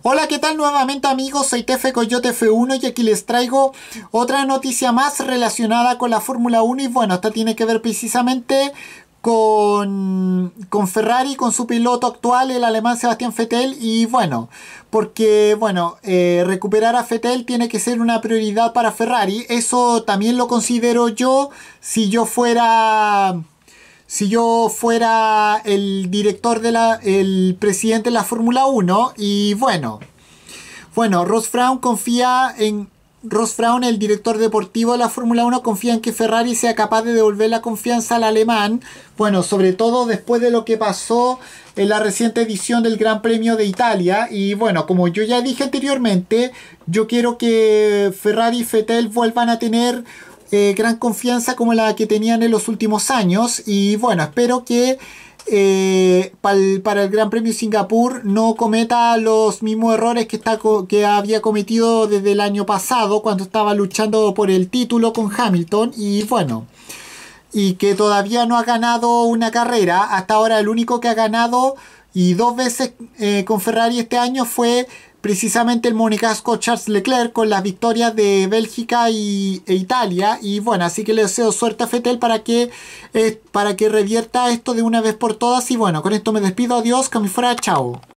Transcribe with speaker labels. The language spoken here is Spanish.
Speaker 1: Hola, ¿qué tal nuevamente amigos? Soy Tefe Coyote F1 y aquí les traigo otra noticia más relacionada con la Fórmula 1 y bueno, esta tiene que ver precisamente con, con Ferrari, con su piloto actual, el alemán Sebastián Fettel. y bueno, porque bueno, eh, recuperar a Fettel tiene que ser una prioridad para Ferrari, eso también lo considero yo si yo fuera si yo fuera el director de la, el presidente de la Fórmula 1 y bueno, bueno, Ross Fraun confía en Ross Fraun, el director deportivo de la Fórmula 1, confía en que Ferrari sea capaz de devolver la confianza al alemán, bueno, sobre todo después de lo que pasó en la reciente edición del Gran Premio de Italia y bueno, como yo ya dije anteriormente, yo quiero que Ferrari y Fettel vuelvan a tener eh, gran confianza como la que tenían en los últimos años y bueno, espero que eh, para el Gran Premio Singapur no cometa los mismos errores que, que había cometido desde el año pasado cuando estaba luchando por el título con Hamilton y bueno y que todavía no ha ganado una carrera hasta ahora el único que ha ganado y dos veces eh, con Ferrari este año fue precisamente el monegasco Charles Leclerc con las victorias de Bélgica y, e Italia. Y bueno, así que le deseo suerte a Fetel para que, eh, para que revierta esto de una vez por todas. Y bueno, con esto me despido. Adiós, que me fuera. Chao.